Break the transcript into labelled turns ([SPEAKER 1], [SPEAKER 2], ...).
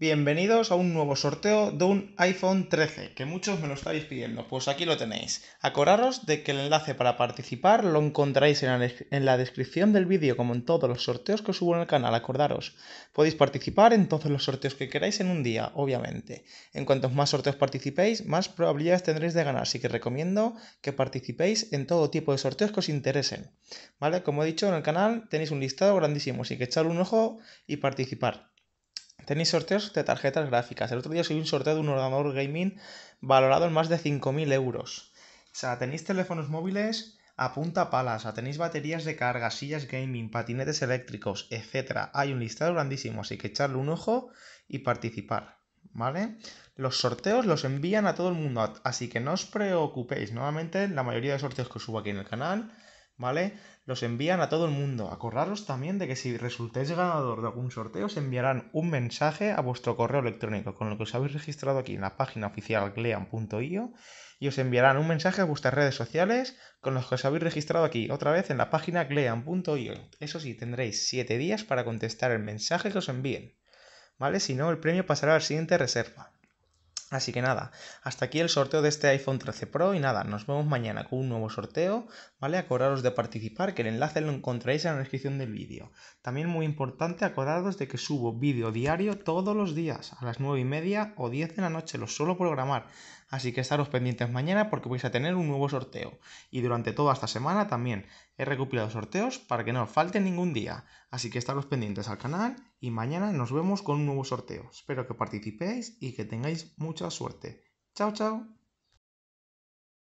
[SPEAKER 1] Bienvenidos a un nuevo sorteo de un iPhone 13, que muchos me lo estáis pidiendo. Pues aquí lo tenéis. Acordaros de que el enlace para participar lo encontráis en la, descripción del vídeo, como en todos los sorteos que subo en el canal, acordaros. Podéis participar en todos los sorteos que queráis en un día, obviamente. En cuantos más sorteos participéis, más probabilidades tendréis de ganar, así que recomiendo que participéis en todo tipo de sorteos que os interesen. ¿Vale? Como he dicho, en el canal tenéis un listado grandísimo, así que echar un ojo y participar. Tenéis sorteos de tarjetas gráficas. El otro día subí un sorteo de un ordenador gaming valorado en más de 5.000 euros. O sea, tenéis teléfonos móviles a punta palas, tenéis baterías de carga, sillas gaming, patinetes eléctricos, etc. Hay un listado grandísimo, así que echarle un ojo y participar. ¿Vale? Los sorteos los envían a todo el mundo, así que no os preocupéis. Nuevamente, la mayoría de sorteos que subo aquí en el canal ¿vale? Los envían a todo el mundo. Acordaros también de que si resultéis ganador de algún sorteo, os enviarán un mensaje a vuestro correo electrónico, con lo que os habéis registrado aquí en la página oficial glean.io, y os enviarán un mensaje a vuestras redes sociales, con los que os habéis registrado aquí, otra vez en la página glean.io. Eso sí, tendréis 7 días para contestar el mensaje que os envíen, ¿vale? Si no, el premio pasará al la siguiente reserva. Así que nada, hasta aquí el sorteo de este iPhone 13 Pro y nada, nos vemos mañana con un nuevo sorteo, ¿vale? Acordaros de participar, que el enlace lo encontraréis en la descripción del vídeo. También muy importante, acordaros de que subo vídeo diario todos los días, a las 9 y media o 10 de la noche, lo suelo programar. Así que estaros pendientes mañana porque vais a tener un nuevo sorteo. Y durante toda esta semana también he recopilado sorteos para que no os falte ningún día. Así que estaros pendientes al canal y mañana nos vemos con un nuevo sorteo. Espero que participéis y que tengáis mucha suerte. Chao, chao.